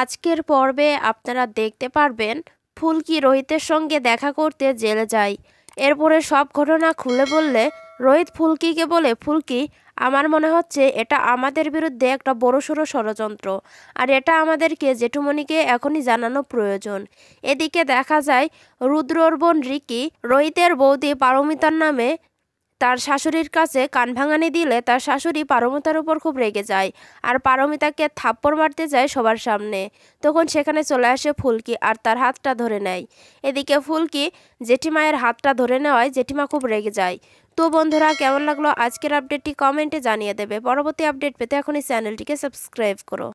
আজকের পর্বে আপনারা দেখতে পারবেন ফুলকি রোহিতের সঙ্গে দেখা করতে জেলে যায় এরপরে সব ঘটনা খুলে বললে রোহিত ফুলকিকে বলে ফুলকি আমার মনে হচ্ছে এটা আমাদের বিরুদ্ধে একটা বড়সড় ষড়যন্ত্র আর এটা আমাদেরকে জেঠুমণিকে এখনই জানানো প্রয়োজন এদিকে দেখা যায় রুদ্রর বোন রিকি রোহিতের বৌদি পারমিতার নামে তার শাশুড়ির কাছে কান ভাঙানি দিলে তার শাশুড়ি পারমিতার উপর খুব রেগে যায় আর পারমিতাকে থাপ্পড় মারতে যায় সবার সামনে তখন সেখানে চলে আসে ফুলকি আর তার হাতটা ধরে নেয় এদিকে ফুলকি জেঠিমায়ের হাতটা ধরে নেওয়ায় জেঠিমা খুব রেগে যায় তো বন্ধুরা কেমন লাগলো আজকের আপডেটটি কমেন্টে জানিয়ে দেবে পরবর্তী আপডেট পেতে এখনই চ্যানেলটিকে সাবস্ক্রাইব করো